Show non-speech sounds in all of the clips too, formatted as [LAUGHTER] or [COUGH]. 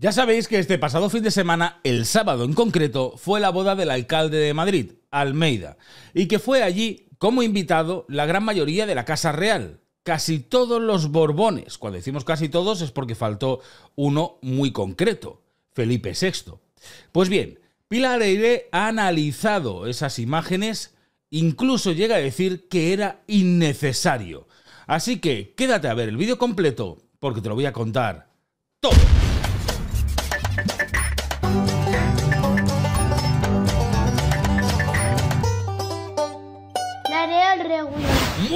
Ya sabéis que este pasado fin de semana, el sábado en concreto, fue la boda del alcalde de Madrid, Almeida, y que fue allí como invitado la gran mayoría de la Casa Real, casi todos los Borbones. Cuando decimos casi todos es porque faltó uno muy concreto, Felipe VI. Pues bien, Pilar Eire ha analizado esas imágenes, incluso llega a decir que era innecesario. Así que quédate a ver el vídeo completo porque te lo voy a contar todo.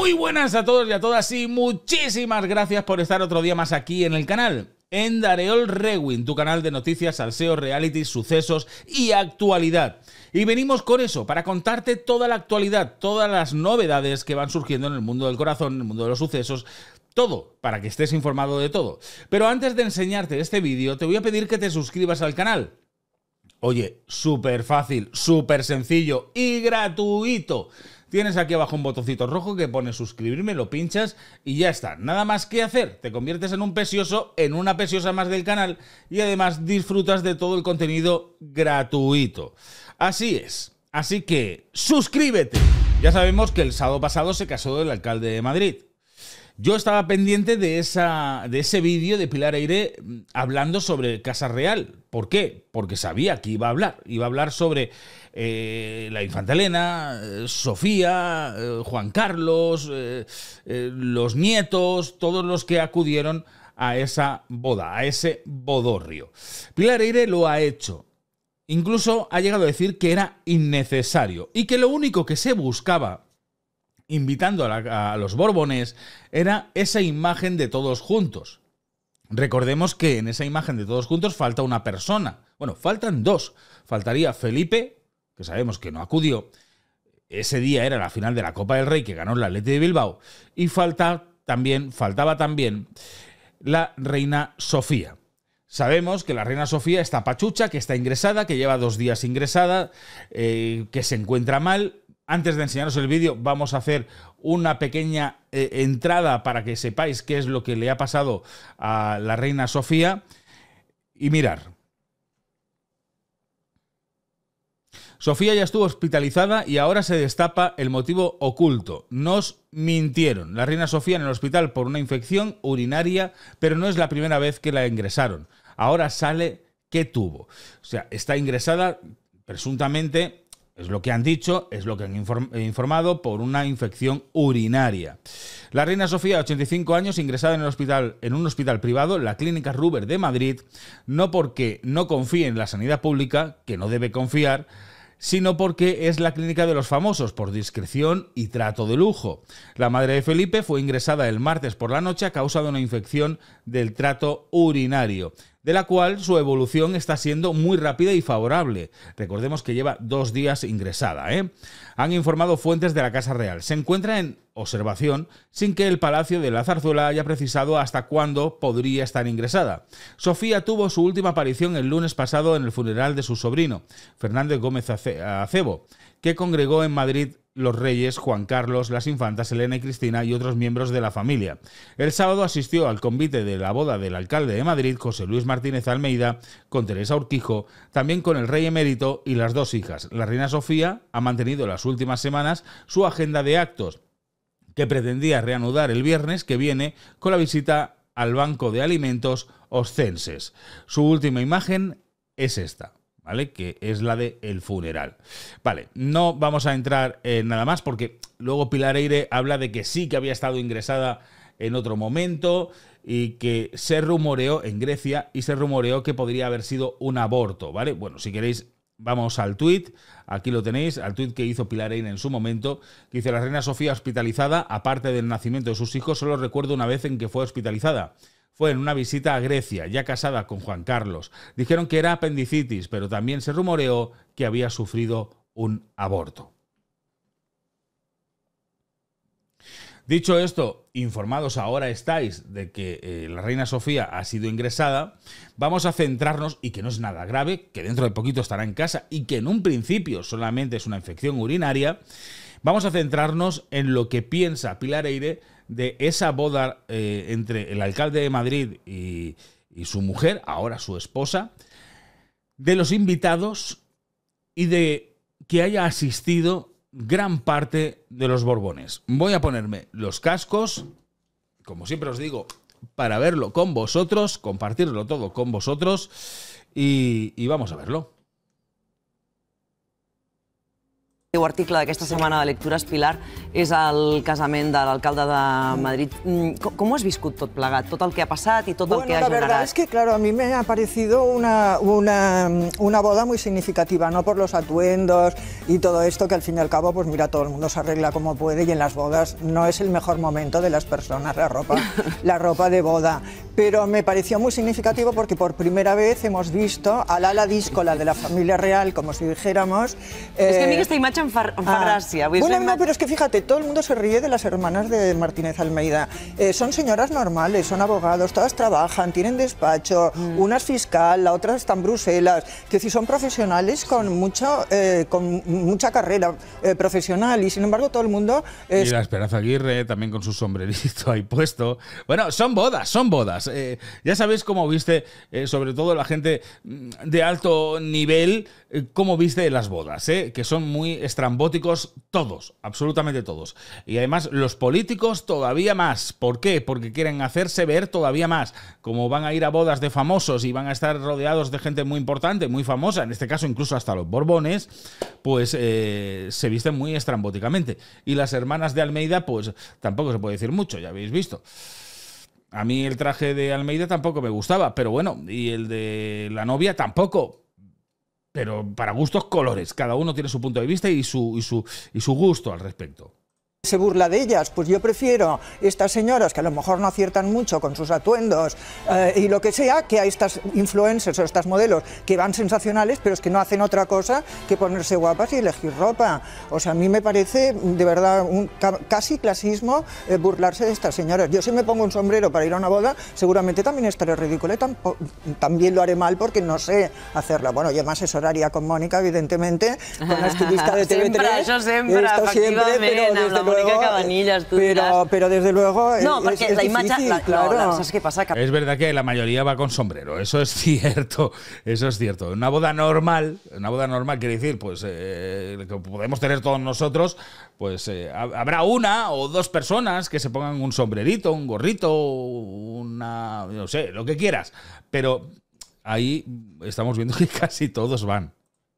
Muy buenas a todos y a todas y muchísimas gracias por estar otro día más aquí en el canal en Dareol Rewin, tu canal de noticias, salseos, reality, sucesos y actualidad. Y venimos con eso, para contarte toda la actualidad, todas las novedades que van surgiendo en el mundo del corazón, en el mundo de los sucesos, todo, para que estés informado de todo. Pero antes de enseñarte este vídeo, te voy a pedir que te suscribas al canal. Oye, súper fácil, súper sencillo y gratuito. Tienes aquí abajo un botoncito rojo que pone suscribirme, lo pinchas y ya está. Nada más que hacer. Te conviertes en un pesioso, en una pesiosa más del canal y además disfrutas de todo el contenido gratuito. Así es. Así que suscríbete. Ya sabemos que el sábado pasado se casó el alcalde de Madrid. Yo estaba pendiente de, esa, de ese vídeo de Pilar Aire mm, hablando sobre Casa Real. ¿Por qué? Porque sabía que iba a hablar. Iba a hablar sobre eh, la infanta Elena, eh, Sofía, eh, Juan Carlos, los nietos, todos los que acudieron a esa boda, a ese bodorrio. Pilar Aire lo ha hecho. Incluso ha llegado a decir que era innecesario y que lo único que se buscaba invitando a, los Borbones, era esa imagen de todos juntos. Recordemos que en esa imagen de todos juntos falta una persona. Bueno, faltan dos. Faltaría Felipe, que sabemos que no acudió. Ese día era la final de la Copa del Rey que ganó el Atleti de Bilbao. Y también, faltaba también la reina Sofía. Sabemos que la reina Sofía está pachucha, que está ingresada, que lleva dos días ingresada, eh, que se encuentra mal antes de enseñaros el vídeo, vamos a hacer una pequeña eh, entrada para que sepáis qué es lo que le ha pasado a la reina Sofía. Y mirar. Sofía ya estuvo hospitalizada y ahora se destapa el motivo oculto. Nos mintieron. La reina Sofía en el hospital por una infección urinaria, pero no es la primera vez que la ingresaron. Ahora sale que tuvo. O sea, está ingresada presuntamente es lo que han dicho, es lo que han eh, informado por una infección urinaria. La reina Sofía, 85 años, ingresada en, en un hospital privado, la Clínica Ruber de Madrid, no porque no confíe en la sanidad pública, que no debe confiar, sino porque es la clínica de los famosos por discreción y trato de lujo. La madre de Felipe fue ingresada el martes por la noche a causa de una infección del trato urinario de la cual su evolución está siendo muy rápida y favorable. Recordemos que lleva dos días ingresada. ¿eh? Han informado fuentes de la Casa Real. Se encuentra en observación sin que el Palacio de la Zarzuela haya precisado hasta cuándo podría estar ingresada. Sofía tuvo su última aparición el lunes pasado en el funeral de su sobrino, Fernández Gómez Acebo, que congregó en Madrid los reyes Juan Carlos, las infantas Elena y Cristina y otros miembros de la familia. El sábado asistió al convite de la boda del alcalde de Madrid, José Luis Martínez Almeida, con Teresa Urquijo, también con el rey emérito y las dos hijas. La reina Sofía ha mantenido las últimas semanas su agenda de actos, que pretendía reanudar el viernes que viene con la visita al Banco de Alimentos Oscenses. Su última imagen es esta. ¿vale? Que es la de El funeral. Vale, no vamos a entrar en nada más porque luego Pilar Eire habla de que sí que había estado ingresada en otro momento y que se rumoreó en Grecia y se rumoreó que podría haber sido un aborto, ¿vale? Bueno, si queréis Vamos al tuit, aquí lo tenéis, al tuit que hizo Pilar en su momento, que dice la reina Sofía hospitalizada, aparte del nacimiento de sus hijos, solo recuerdo una vez en que fue hospitalizada fue en una visita a Grecia, ya casada con Juan Carlos. Dijeron que era apendicitis, pero también se rumoreó que había sufrido un aborto. Dicho esto, informados ahora estáis de que eh, la reina Sofía ha sido ingresada, vamos a centrarnos, y que no es nada grave, que dentro de poquito estará en casa y que en un principio solamente es una infección urinaria, vamos a centrarnos en lo que piensa Pilar Eire de esa boda eh, entre el alcalde de Madrid y, su mujer, ahora su esposa, de los invitados y de que haya asistido gran parte de los Borbones. Voy a ponerme los cascos, como siempre os digo, para verlo con vosotros, compartirlo todo con vosotros y vamos a verlo. El de que esta semana de lecturas, Pilar, es el casament de alcalde de Madrid. Mm, ¿Cómo has viscut tot plegat? Tot el que ha pasado y todo el que ha generat. La verdad es que, claro, a mí me ha parecido una, una, una boda muy significativa, no por los atuendos y todo esto, que al fin y al cabo, pues mira, todo el mundo se arregla como puede y en las bodas no es el mejor momento de las personas la ropa, [LAUGHS] la ropa de boda. Pero me pareció muy significativo porque por primera vez hemos visto al ala díscola de la familia real, como si dijéramos... es que a mí eh, esta imagen en, ah. Bueno, pero es que fíjate, todo el mundo se ríe de las hermanas de Martínez Almeida. Eh, son señoras normales, son abogados, todas trabajan, tienen despacho, mm. una es fiscal, la otra está en Bruselas. Que si son profesionales con, eh, con mucha carrera eh, profesional y sin embargo todo el mundo... Es... la Esperanza Aguirre también con su sombrerito [LAUGHS] ahí puesto. Bueno, son bodas, son bodas. ya sabéis cómo viste, sobre todo la gente mm, de alto nivel, eh, cómo viste las bodas, eh? que son muy estrambóticos todos, absolutamente todos. Y además los políticos todavía más. ¿Por qué? Porque quieren hacerse ver todavía más. Como van a ir a bodas de famosos y van a estar rodeados de gente muy importante, muy famosa, en este caso incluso hasta los Borbones, pues eh, se visten muy estrambóticamente. Y las hermanas de Almeida, pues tampoco se puede decir mucho, ya habéis visto. A mí el traje de Almeida tampoco me gustaba, pero bueno, y el de la novia tampoco, pero para gustos colores. Cada uno tiene su punto de vista y su, y su, y su gusto al respecto se burla de ellas, pues yo prefiero estas señoras que a lo mejor no aciertan mucho con sus atuendos eh, y lo que sea, que a estas influencers o estas modelos que van sensacionales, pero es que no hacen otra cosa que ponerse guapas y elegir ropa. O sea, a mí me parece de verdad un casi clasismo eh, burlarse de estas señoras. Yo si me pongo un sombrero para ir a una boda, seguramente también estaré ridícula y también lo haré mal porque no sé hacerlo Bueno, yo me asesoraría con Mónica, evidentemente, con la estilista de [LAUGHS] TV3. eso esto siempre pero, desde luego. No, es, porque la Claro. Es verdad que la mayoría va con sombrero, eso es [LAUGHS] cierto. Eso es cierto. Una boda normal, una boda normal quiere decir, pues, eh, que podemos tener todos nosotros, pues eh, habrá una o dos personas que se pongan un sombrerito, un gorrito, una. no sé, lo que quieras. Pero ahí estamos viendo [LAUGHS] que casi todos van.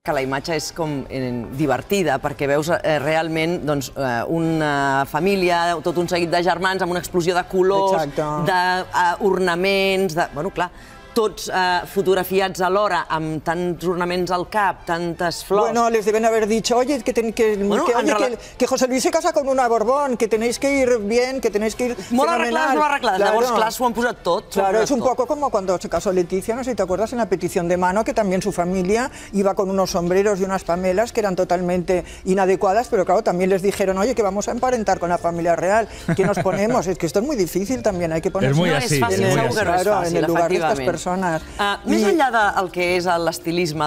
que la imatge és com eh, divertida, perquè veus eh, realment doncs, eh, una família, tot un seguit de germans amb una explosió de colors, d'ornaments... De, eh, ornaments, de... Bueno, clar, tots eh, fotografiats a l'hora, amb tants ornaments al cap, tantes flors... Bueno, les deben haber dicho, oye, que, ten, que, bueno, que, oye que, que, José Luis se casa con una Borbón, que tenéis que ir bien, que tenéis que ir Molt arreglades, molt arreglades. Claro. Llavors, clar, s'ho han posat tot. Claro, és un poco como cuando se casó Leticia, no sé si te acuerdas, en la petición de mano, que también su familia iba con unos sombreros y unas pamelas que eran totalmente inadecuadas, pero claro, también les dijeron, oye, que vamos a emparentar con la familia real, que nos ponemos? es que esto es muy difícil también, hay que ponerse... Es muy así, en, el, claro, en el lugar de estas personas persones. Uh, I... Més enllà del que és l'estilisme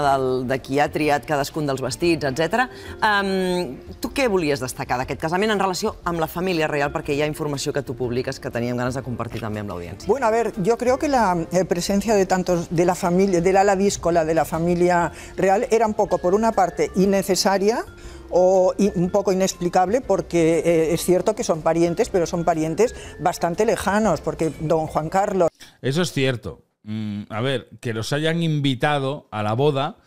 de qui ha triat cadascun dels vestits, etc. Um, ehm, tu què volies destacar d'aquest casament en relació amb la família real? Perquè hi ha informació que tu publiques que teníem ganes de compartir també amb l'audiència. Bueno, a ver, yo creo que la eh, presencia de tantos de la familia, de la díscola de la familia real era un poco, por una parte, innecesaria, o un poco inexplicable porque eh, es cierto que son parientes, pero son parientes bastante lejanos, porque don Juan Carlos... Eso es cierto, Mm, a ver, que los hayan invitado a la boda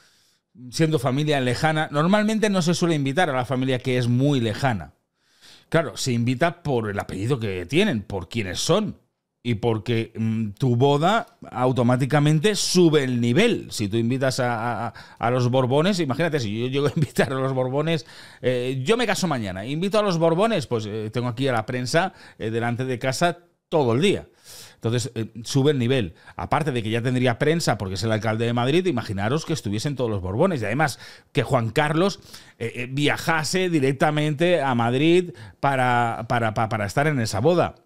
siendo familia lejana. Normalmente no se suele invitar a la familia que es muy lejana. Claro, se invita por el apellido que tienen, por quienes son. Y porque mm, tu boda automáticamente sube el nivel. Si tú invitas a, los Borbones, imagínate, si yo llego a invitar a los Borbones, eh, yo me caso mañana, invito a los Borbones, pues eh, tengo aquí a la prensa eh, delante de casa todo el día. Entonces, eh, sube el nivel. Aparte de que ya tendría prensa porque es el alcalde de Madrid, imaginaros que estuviesen todos los Borbones. Y además que Juan Carlos eh, eh, viajase directamente a Madrid para, para, para, estar en esa boda.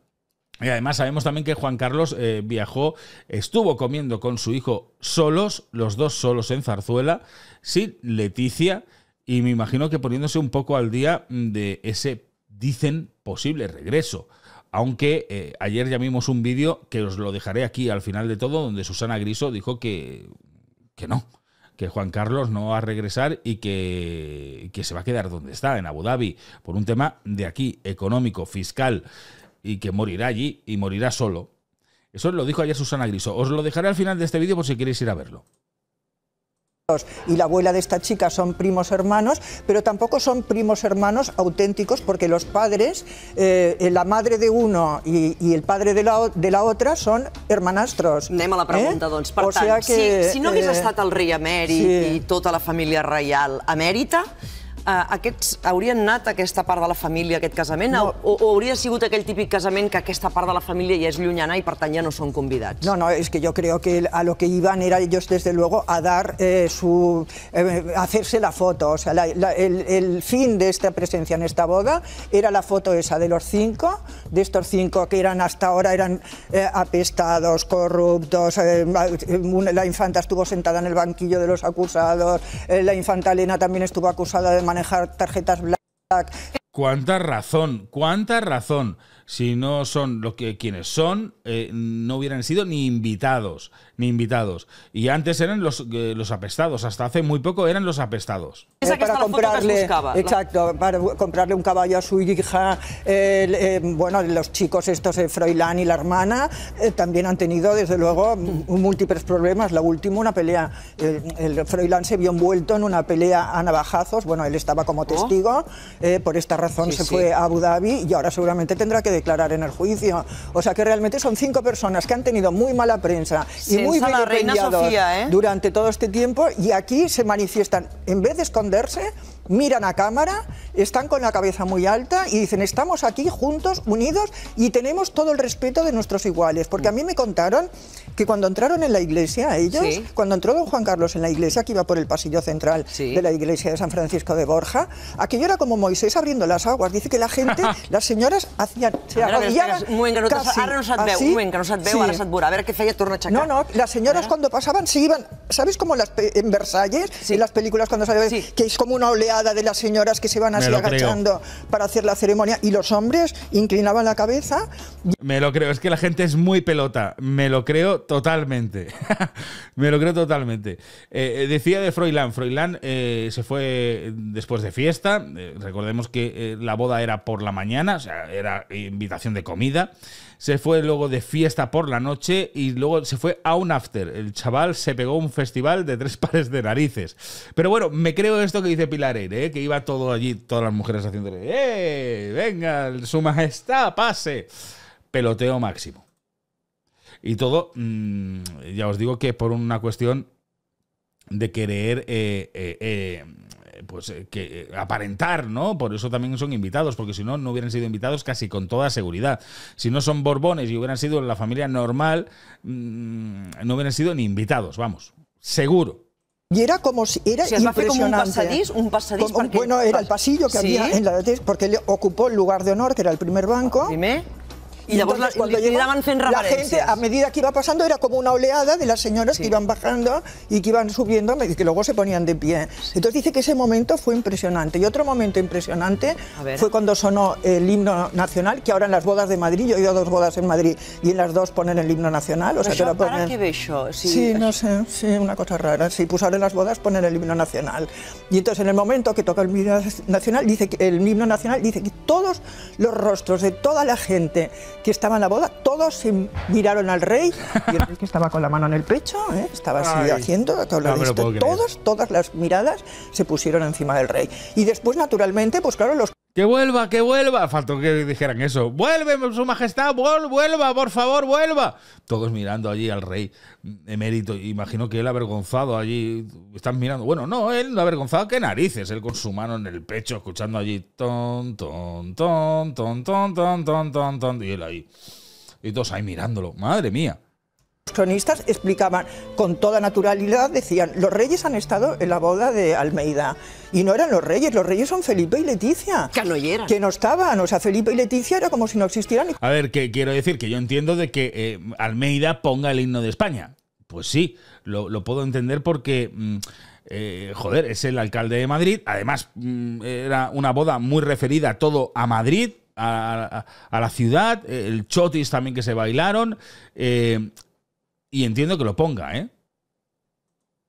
Y además sabemos también que Juan Carlos viajó, estuvo comiendo con su hijo solos, los dos solos en Zarzuela, sin Leticia, y me imagino que poniéndose un poco al día de ese, dicen, posible regreso aunque eh, ayer ya vimos un vídeo que os lo dejaré aquí al final de todo, donde Susana Griso dijo que, que no, que Juan Carlos no va a regresar y que, que se va a quedar donde está, en Abu Dhabi, por un tema de aquí, económico, fiscal, y que morirá allí y morirá solo. Eso lo dijo ayer Susana Griso. Os lo dejaré al final de este vídeo por si queréis ir a verlo. y la abuela de esta chica son primos hermanos, pero tampoco son primos hermanos auténticos porque los padres, eh, eh la madre de uno y, i el padre de la, de la otra són hermanastros. Anem a la pregunta, eh? doncs. Per o tant, que, si, si no hagués eh... estat el rei emèrit sí. i tota la família reial emèrita, aquests, hauria anat aquesta part de la familia aquest casament, o, o hauria sigut aquell típic casament que aquesta part de la familia y es lluñana y partaña no son convidados? No, no, es que yo creo que a lo que iban era ellos desde luego a dar eh, su... Eh, a hacerse la foto, o sea, el, fin de esta presencia en esta boda era la foto esa de los cinco, de estos cinco que eran hasta ahora eran eh, apestados, corruptos, la infanta estuvo sentada en el banquillo de los acusados, la infanta Elena también estuvo acusada de Cuánta razón, cuánta razón si no son los que quienes son, eh, no hubieran sido ni invitados, ni invitados. Y antes eran los, eh, los apestados, hasta hace muy poco eran los apestados. para comprarle, exacto, para comprarle un caballo a su hija, eh, bueno, los chicos estos, Froilán y la hermana, también han tenido, desde luego, múltiples problemas. La última, una pelea, el, el Froilán se vio envuelto en una pelea a navajazos, bueno, él estaba como oh. testigo, por esta razón se fue a Abu Dhabi y ahora seguramente tendrá que declarar en el juicio. O sea que realmente son cinco personas que han tenido muy mala prensa y muy bien ¿eh? durante todo este tiempo y aquí se manifiestan, en vez de esconderse, miran a cámara, están con la cabeza muy alta y dicen, estamos aquí juntos, unidos y tenemos todo el respeto de nuestros iguales. Porque a mí me contaron que cuando entraron en la iglesia, ellos, cuando entró don Juan Carlos en la iglesia, que iba por el pasillo central de la iglesia de San Francisco de Borja, aquello era como Moisés abriendo las aguas. Dice que la gente, [LAUGHS] las señoras hacían, se A ver qué feia torna a No, no, las señoras cuando pasaban, se iban, ¿sabes como las en Versalles, en las películas cuando sabes que es como una oleada de las señoras que se van así agachando para hacer la ceremonia y los hombres inclinaban la cabeza. Me lo creo, es que la gente es muy pelota, me lo creo totalmente, [LAUGHS] me lo creo totalmente. Eh, eh, decía de Froilán, Froilán eh, se fue después de fiesta, recordemos que la boda era por la mañana, o sea, era invitación de comida se fue luego de fiesta por la noche y luego se fue a un after. El chaval se pegó un festival de tres [LAUGHS] pares de narices. Pero bueno, me creo esto que dice Pilar ¿eh? que iba todo allí, todas las mujeres haciéndole ¡eh! ¡Venga, su majestad, pase! Peloteo máximo. Y todo, mm, ya os digo que por una cuestión de querer eh, eh, pues que aparentar, ¿no? Por eso también son invitados, porque si no, no hubieran sido invitados casi con toda seguridad. Si no son borbones y hubieran sido en la familia normal, mm, no hubieran sido ni invitados, vamos, seguro. Y era como si era o sea, Como un pasadís. un pasadizo Bueno, era el pasillo que había en la porque él ocupó el lugar de honor, que era el primer banco. Y, la, La gente, a medida que iba pasando, era como una oleada de las señoras que iban bajando y que iban subiendo y que luego se ponían de pie. Entonces dice que ese momento fue impresionante. Y otro momento impresionante fue cuando sonó el himno nacional, que ahora en las bodas de Madrid, yo he ido a dos bodas en Madrid y en las dos ponen el himno nacional. O sea, que ve Sí. no sé, sí, una cosa rara. si pues ahora en las bodas ponen el himno nacional. Y entonces en el momento que toca el himno nacional, dice el himno nacional dice que todos los rostros de toda la gente que estaba en la boda, todos se miraron al rey y el rey que estaba con la mano en el pecho, ¿eh? estaba así haciendo, todo todos, todas las miradas se pusieron encima del rey. Y después, naturalmente, pues claro, los que vuelva, que vuelva. Faltó que dijeran eso. Vuelve, su majestad, vuelva, por favor, vuelva. Todos mirando allí al rey emérito. Imagino que él avergonzado allí. Están mirando. Bueno, no, él avergonzado qué narices. Él con su mano en el pecho, escuchando allí. Ton, ton, ton, ton, ton, ton, ton, ton, ton. Y él ahí. Y todos ahí mirándolo. Madre mía. Los cronistas explicaban con toda naturalidad, decían, los reyes han estado en la boda de Almeida. Y no eran los reyes, los reyes son Felipe y Leticia. Que no eran. Que no estaban, o sea, Felipe y Leticia era como si no existieran. A ver, ¿qué quiero decir que yo entiendo de que eh, Almeida ponga el himno de España. Pues sí, lo, puedo entender porque... Mm, eh, joder, es el alcalde de Madrid. Además, mm, era una boda muy referida a todo a Madrid, a, la ciudad, el chotis también que se bailaron, eh, y entiendo que lo ponga, ¿eh?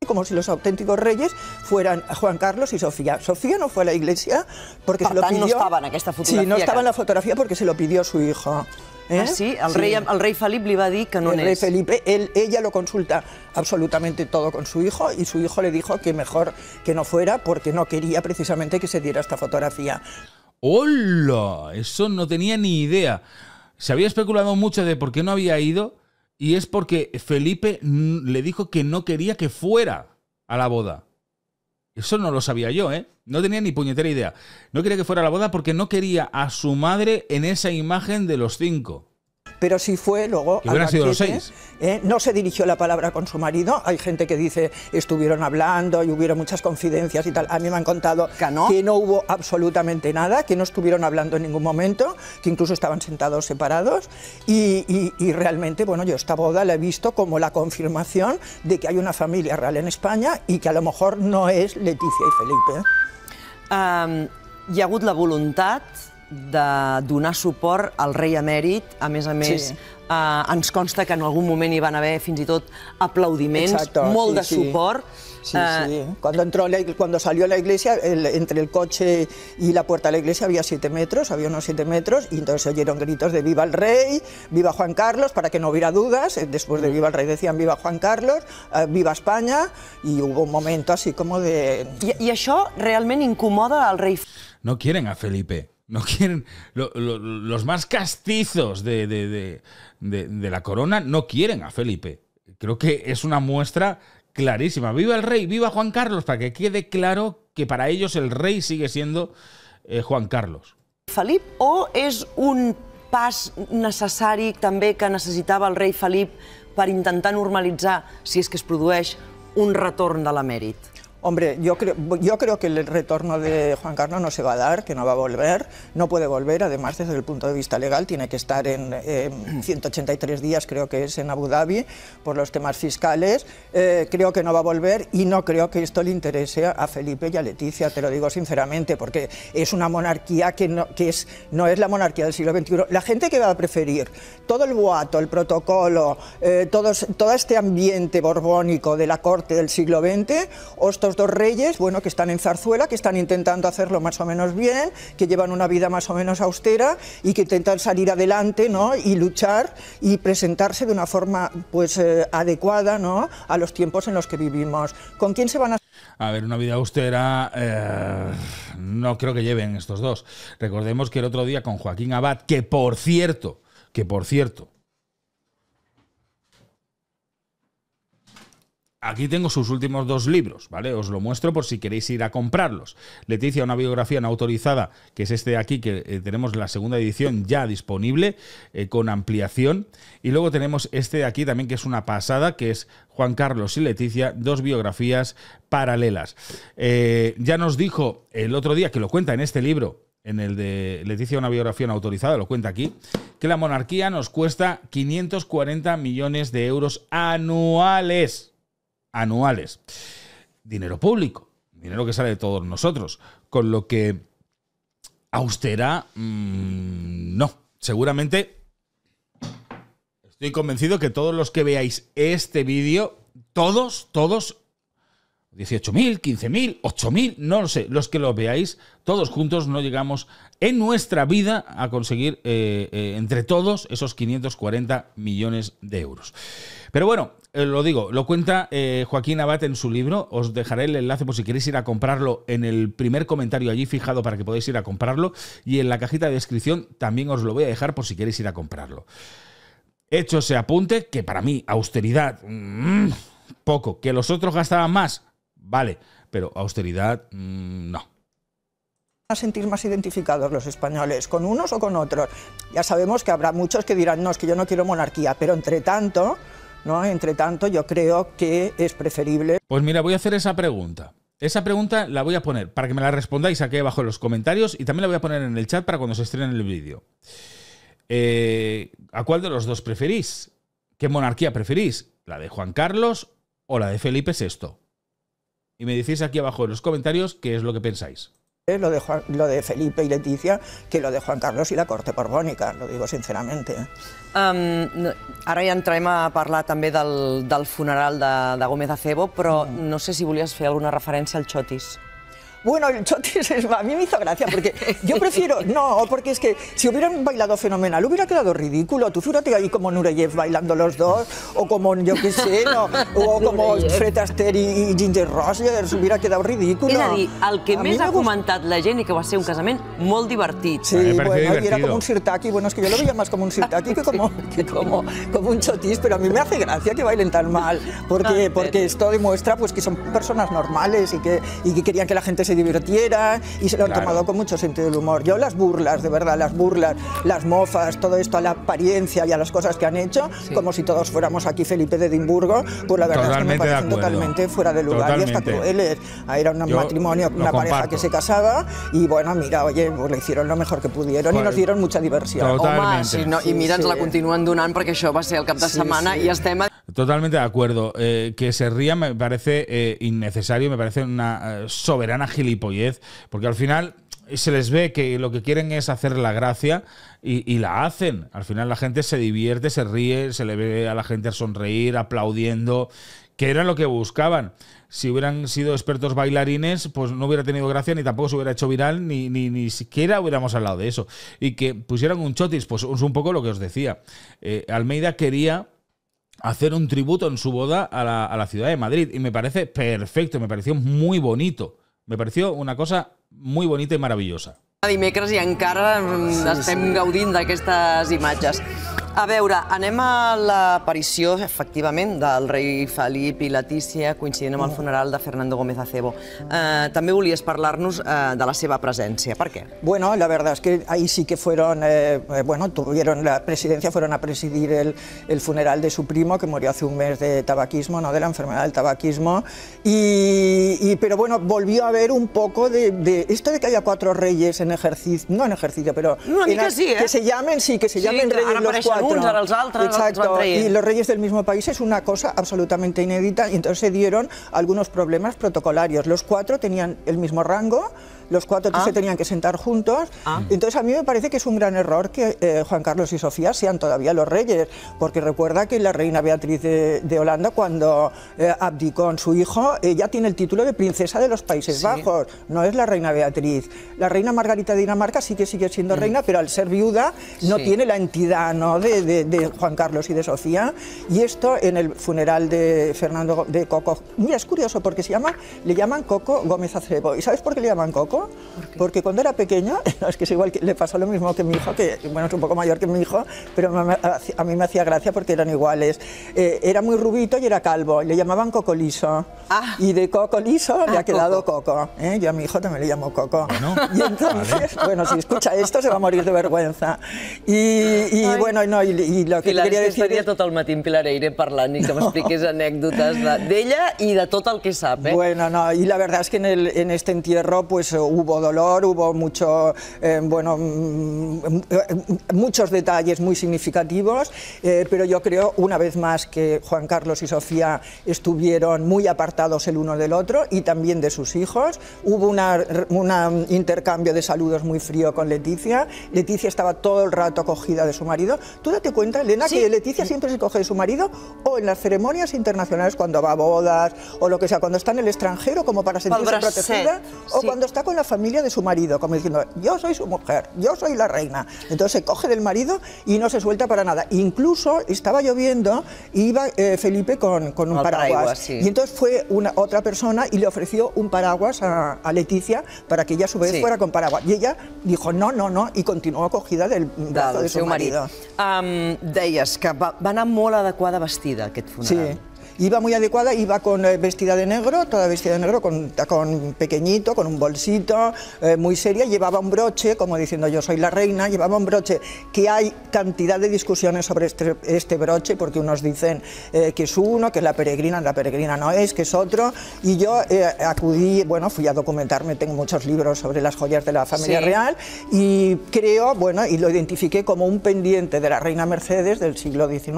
como si los auténticos reyes fueran Juan Carlos y Sofía. Sofía no fue a la iglesia porque se lo pidió... no estaban en esta fotografía. Sí, no estaba en la fotografía porque se lo pidió su hijo. ¿eh? Ah, sí? al rey el que no el Felipe, ella lo consulta absolutamente todo con su hijo y su hijo le dijo que mejor que no fuera porque no quería precisamente que se diera esta fotografía. ¡Hola! Eso no tenía ni idea. Se había especulado mucho de por qué no había ido y es porque Felipe le dijo que no quería que fuera a la boda. Eso no lo sabía yo, ¿eh? No tenía ni puñetera idea. No quería que fuera a la boda porque no quería a su madre en esa imagen de los cinco pero sí fue luego... sido los seis. ¿eh? no se dirigió la palabra con su marido, hay gente que dice estuvieron hablando y hubieron muchas confidencias y tal, a mí me han contado que no hubo absolutamente nada, que no estuvieron hablando en ningún momento, que incluso estaban sentados separados y, realmente, bueno, yo esta boda la he visto como la confirmación de que hay una familia real en España y que a lo mejor no es Leticia y Felipe. ¿Y ¿Y ha la voluntad, de donar suport al rei emèrit, a més a més, sí. eh, ens consta que en algun moment hi van haver fins i tot aplaudiments, Exacto, molt sí, de sí. suport. Sí, sí. Eh, cuando, entró la, cuando salió a la iglesia, el, entre el coche y la puerta de la iglesia había siete metros, había unos siete metros, y entonces oyeron gritos de viva el rey, viva Juan Carlos, para que no hubiera dudas. Eh, después de viva el rey decían viva Juan Carlos, eh, viva España, y hubo un momento así como de... I, i això realment incomoda al rei. No quieren a Felipe. No quieren. los más castizos de, de, de, de, la corona no quieren a Felipe. Creo que es una muestra clarísima. ¡Viva el rey! ¡Viva Juan Carlos! Para que quede claro que para ellos el rey sigue siendo eh, Juan Carlos. Felipe o es un pas necesario també que necesitaba el rey Felipe para intentar normalizar si es que es produeix, un retorn de l'emèrit? Hombre, yo creo, que el retorno de Juan Carlos no se va a dar, que no va a volver, no puede volver, además desde el punto de vista legal tiene que estar en 183 días, creo que es en Abu Dhabi, por los temas fiscales, eh, creo que no va a volver y no creo que esto le interese a Felipe y a Leticia, te lo digo sinceramente, porque es una monarquía que no, que es, no es la monarquía del siglo XXI. La gente que va a preferir todo el boato, el protocolo, eh, todos, todo este ambiente borbónico de la corte del siglo XX, dos reyes, bueno, que están en Zarzuela, que están intentando hacerlo más o menos bien, que llevan una vida más o menos austera y que intentan salir adelante, ¿no? Y luchar y presentarse de una forma, pues, eh, adecuada, ¿no? A los tiempos en los que vivimos. ¿Con quién se van a a ver, una vida austera eh, no creo que lleven estos dos. Recordemos que el otro día con Joaquín Abad, que por cierto, que por cierto, Aquí tengo sus últimos dos libros, ¿vale? Os lo muestro por si queréis ir a comprarlos. Leticia, una biografía no autorizada, que es este de aquí, que eh, tenemos la segunda edición ya disponible, eh, con ampliación. Y luego tenemos este de aquí también, que es una pasada, que es Juan Carlos y Leticia, dos biografías paralelas. Eh, ya nos dijo el otro día, que lo cuenta en este libro, en el de Leticia, una biografía no autorizada, lo cuenta aquí, que la monarquía nos cuesta 540 millones de euros anuales anuales. Dinero público, dinero que sale de todos nosotros, con lo que austera, mm, no, seguramente estoy convencido que todos los que veáis este vídeo, todos, todos 18.000, 15.000, 8.000, no lo sé, los que lo veáis, todos juntos no llegamos en nuestra vida a conseguir eh, eh, entre todos esos 540 millones de euros. Pero bueno, eh, lo digo, lo cuenta Joaquín Abate en su libro, os dejaré el enlace por si queréis ir a comprarlo en el primer comentario allí fijado para que podáis ir a comprarlo y en la cajita de descripción también os lo voy a dejar por si queréis ir a comprarlo. Hecho ese apunte, que para mí austeridad, mm, poco, que los otros gastaban más, vale, pero austeridad, mm, no a sentir más identificados los españoles, con unos o con otros. Ya sabemos que habrá muchos que dirán, no, es que yo no quiero monarquía, pero entre tanto, ¿no? Entre tanto, yo creo que es preferible. Pues mira, voy a hacer esa pregunta. Esa pregunta la voy a poner para que me la respondáis aquí abajo en los comentarios y también la voy a poner en el chat para cuando se estrene el vídeo. Eh, ¿A cuál de los dos preferís? ¿Qué monarquía preferís? ¿La de Juan Carlos o la de Felipe VI? Y me decís aquí abajo en los comentarios qué es lo que pensáis. Lo de, Juan, lo de, Felipe y Leticia que lo de Juan Carlos y la corte borbónica, lo digo sinceramente. Um, ara ja entrem a parlar també del, del funeral de, de Gómez Acebo, però mm. no sé si volies fer alguna referència al Xotis. Bueno, el chotis a mí me hizo gracia porque yo prefiero, [LAUGHS] no, porque es que si hubieran bailado fenomenal hubiera quedado ridículo. Tú fíjate ahí como Nureyev bailando los dos, o como yo qué sé, o [LAUGHS] como Fred Astaire y Ginger Rogers, hubiera quedado ridículo. y decir, Al que me més ha la Jenny que va a ser un casamento, muy divertido. Sí, em bueno, era como un sirtaki, bueno, es que yo lo veía más como un sirtaki que como, [LAUGHS] que como, como un chotis, pero a mí me hace gracia que bailen tan mal, porque, ah, porque esto demuestra pues, que son personas normales y que, y que querían que la gente se divirtiera y se lo han tomado con mucho sentido del humor. Yo las burlas, de verdad, las burlas, las mofas, todo esto a la apariencia y a las cosas que han hecho, como si todos fuéramos aquí Felipe de Edimburgo, pues la verdad es que me parecen totalmente fuera de lugar y hasta crueles. Era un matrimonio, una pareja que se casaba y bueno, mira, oye, pues le hicieron lo mejor que pudieron y nos dieron mucha diversión. Y Home, mira, la continúan donant porque això va ser el cap de semana y estem... Totalmente de acuerdo. Eh, que se ría me parece eh, innecesario, me parece una eh, soberana gilipollez, porque al final se les ve que lo que quieren es hacer la gracia y, la hacen. Al final la gente se divierte, se ríe, se le ve a la gente sonreír, aplaudiendo, que era lo que buscaban. Si hubieran sido expertos bailarines, pues no hubiera tenido gracia, ni tampoco se hubiera hecho viral, ni, ni, ni siquiera hubiéramos hablado de eso. Y que pusieran un chotis, pues es un poco lo que os decía. Almeida quería hacer un tributo en su boda a la, ciudad de Madrid. Y me parece perfecto, me pareció muy bonito. Me pareció una cosa muy bonita y maravillosa. encara mm, a veure, anem a aparición, efectivament, del rey Felipe y Letícia, coincidint amb el funeral de Fernando Gómez Acebo. También eh, també volies parlar eh, de la seva presència. Per què? Bueno, la verdad es que ahí sí que fueron, eh, bueno, tuvieron la presidencia, fueron a presidir el, funeral de su primo, que murió hace un mes de tabaquismo, no de la enfermedad del tabaquismo, y, pero bueno, volvió a ver un poco de, esto de que haya cuatro reyes en ejercicio, no en ejercicio, pero... Que se llamen, sí, que se llamen reyes los cuatro. uns, ara els altres, otros. Exacto. Los y los reyes del mismo país es una cosa absolutamente inédita y entonces se dieron algunos problemas protocolarios. Los cuatro tenían el mismo rango, los cuatro que se ah. tenían que sentar juntos. Ah. Entonces a mí me parece que es un gran error que eh, Juan Carlos y Sofía sean todavía los reyes, porque recuerda que la reina Beatriz de, Holanda, cuando eh, abdicó con su hijo, ella tiene el título de princesa de los Países Bajos, no es la reina Beatriz. La reina Margarita de Dinamarca sí que sigue siendo mm. reina, pero al ser viuda no tiene la entidad ¿no? De, Juan Carlos y de Sofía. Y esto en el funeral de Fernando de Coco. Mira, es curioso porque se llama, le llaman Coco Gómez Acebo. ¿Y sabes por qué le llaman Coco? porque cuando era pequeño [LAUGHS] es que es igual que le pasó lo mismo que mi hijo, que bueno, es un poco mayor que mi hijo, pero a mí me hacía gracia porque eran iguales. Eh, era muy rubito y era calvo, le llamaban Cocoliso. liso ah. Y de Coco Liso le ah, ha quedado Coco. ¿eh? Yo a mi hijo también le llamo Coco. [LAUGHS] y entonces, bueno, si escucha esto se va a morir de vergüenza. Y, y bueno, no, y, lo que quería decir... estaria es... tot el Pilar Eire parlant i que me expliques [LAUGHS] anécdotas de de, y de todo el que sabe eh? Bueno, no, y la verdad es que en, en este entierro pues hubo dolor, hubo mucho, eh, bueno, mm, mm, muchos detalles muy significativos, eh, pero yo creo una vez más que Juan Carlos y Sofía estuvieron muy apartados el uno del otro y también de sus hijos. Hubo un intercambio de saludos muy frío con Leticia. Leticia estaba todo el rato cogida de su marido. Tú date cuenta, Elena, que Leticia siempre se coge de su marido o en las ceremonias internacionales cuando va a bodas o lo que sea, cuando está en el extranjero como para sentirse protegida o cuando está con la familia de su marido, como diciendo, yo soy su mujer, yo soy la reina. Entonces se coge del marido y no se suelta para nada. Incluso estaba lloviendo y iba eh, Felipe con, con un paraguas. Y entonces fue una, otra persona y le ofreció un paraguas a, a Leticia para que ella a su vez fuera con paraguas. Y ella dijo no, no, no, y continuó cogida del brazo de su marido. de ellas que van a anar adecuada adequada vestida aquest funeral. Sí. Iba muy adecuada, iba con eh, vestida de negro, toda vestida de negro, con pequeñito, con un bolsito, eh, muy seria, llevaba un broche, como diciendo yo soy la reina, llevaba un broche, que hay cantidad de discusiones sobre este, este broche, porque unos dicen eh, que es uno, que es la peregrina, la peregrina no es, que es otro, y yo acudí, bueno, fui a documentarme, tengo muchos libros sobre las joyas de la familia real, y creo, bueno, y lo identifiqué como un pendiente de la reina Mercedes del siglo XIX,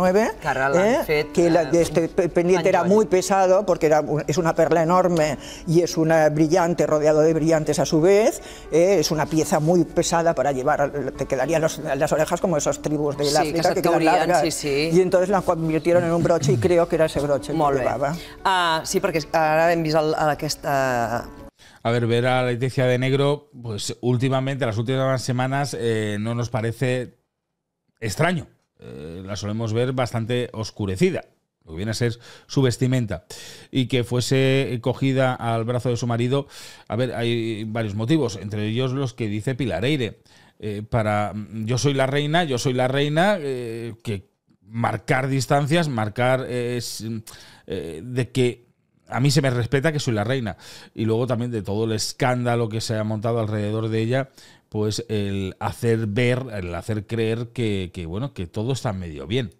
que de este era muy pesado porque es una perla enorme y es una brillante, rodeado de brillantes a su vez. Eh, es una pieza muy pesada para llevar, te quedarían las orejas como esos tribus de la África que, quedan entonces la convirtieron en un broche y creo que era ese broche que ah, sí porque sí, porque ahora hemos visto que A ver, ver a Leticia de Negro, pues últimamente, las últimas semanas, eh, no nos parece extraño. Eh, la solemos ver bastante oscurecida lo que viene a ser su vestimenta, y que fuese cogida al brazo de su marido, a ver, hay varios motivos, entre ellos los que dice Pilar eh, para mm, yo soy la reina, yo soy la reina, eh, que marcar distancias, marcar eh, es, mm, de que a mí se me respeta que soy la reina. Y luego también de todo el escándalo que se ha montado alrededor de ella, pues el hacer ver, el hacer creer que, que bueno, que todo está medio bien.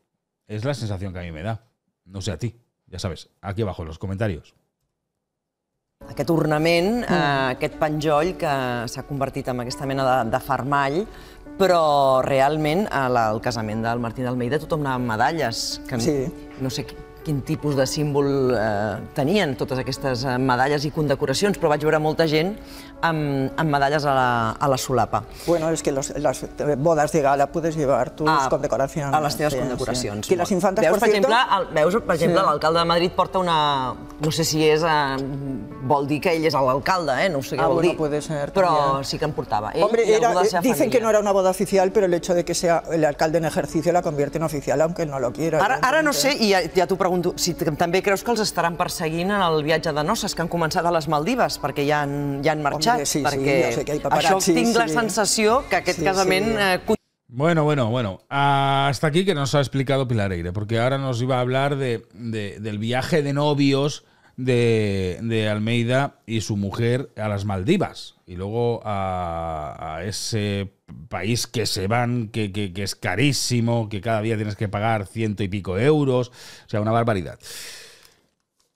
Es la sensación que a mí me da. no sé a ti, ya sabes, aquí abajo en los comentarios. Aquest ornament, mm. eh, aquest penjoll que s'ha convertit en aquesta mena de, de farmall, però realment eh, al, casament del Martí d'Almeida tothom anava amb medalles, que sí. no sé quin tipus de símbol eh, tenien totes aquestes eh, medalles i condecoracions, però vaig veure molta gent amb, amb, medalles a la, a la solapa. Bueno, es que los, las bodas de gala puedes llevar tus ah, condecoraciones. A les teves sí, condecoracions. Sí. Que les infantes, veus, per, exemple, el, veus, per exemple, sí. l'alcalde de Madrid porta una... No sé si és... Eh, vol dir que ell és l'alcalde, eh? No sé què ah, vol dir. puede ser. Però sí que en portava. Ell Hombre, era, dicen família. que no era una boda oficial, però el hecho de que sea el alcalde en ejercicio la convierte en oficial, aunque no lo quiera. Ara, ara no sé, i ja, ja t'ho pregunto, si també creus que els estaran perseguint en el viatge de noces que han començat a les Maldives, perquè ja han, ja han marxat. la sensación que eh, Bueno, bueno, bueno. Ah, hasta aquí que nos ha explicado Pilar Eire, porque ahora nos iba a hablar del viaje de novios de, Almeida y su mujer a las Maldivas. Y luego a, ese país que se van, que, es carísimo, que cada día tienes que pagar ciento y pico euros. O sea, una barbaridad.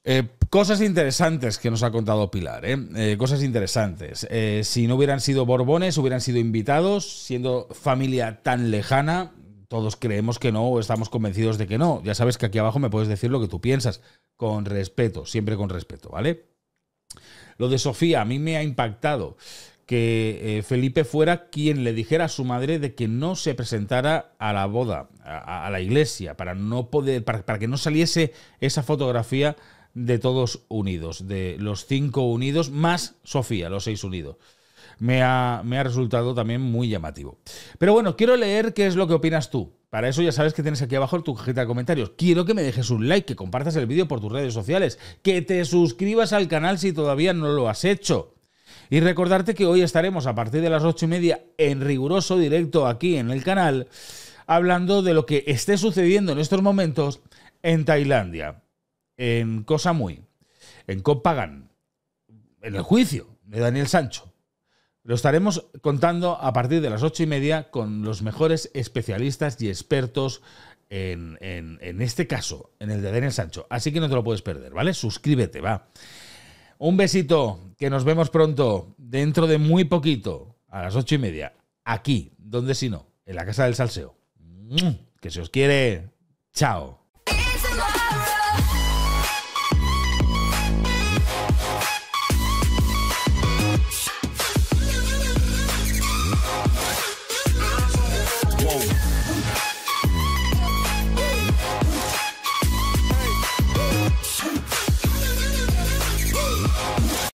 Eh, Cosas interesantes que nos ha contado Pilar, ¿eh? eh cosas interesantes. Eh, si no hubieran sido Borbones, hubieran sido invitados, siendo familia tan lejana, todos creemos que no o estamos convencidos de que no. Ya sabes que aquí abajo me puedes decir lo que tú piensas, con respeto, siempre con respeto, ¿vale? Lo de Sofía, a mí me ha impactado que eh, Felipe fuera quien le dijera a su madre de que no se presentara a la boda, a, la iglesia, para, no poder, para que no saliese esa fotografía de todos unidos, de los cinco unidos más Sofía, los seis unidos. Me ha, me ha, resultado también muy llamativo. Pero bueno, quiero leer qué es lo que opinas tú. Para eso ya sabes que tienes aquí abajo tu cajita de comentarios. Quiero que me dejes un like, que compartas el vídeo por tus redes sociales, que te suscribas al canal si todavía no lo has hecho. Y recordarte que hoy estaremos a partir de las ocho y media en riguroso directo aquí en el canal, hablando de lo que esté sucediendo en estos momentos en Tailandia en Cosa Muy, en Copagan, en el juicio de Daniel Sancho. Lo estaremos contando a partir de las ocho y media con los mejores especialistas y expertos en, en, este caso, en el de Daniel Sancho. Así que no te lo puedes perder, ¿vale? Suscríbete, va. Un besito, que nos vemos pronto, dentro de muy poquito, a las ocho y media, aquí, donde si no, en la Casa del Salseo. Que se os quiere. Chao.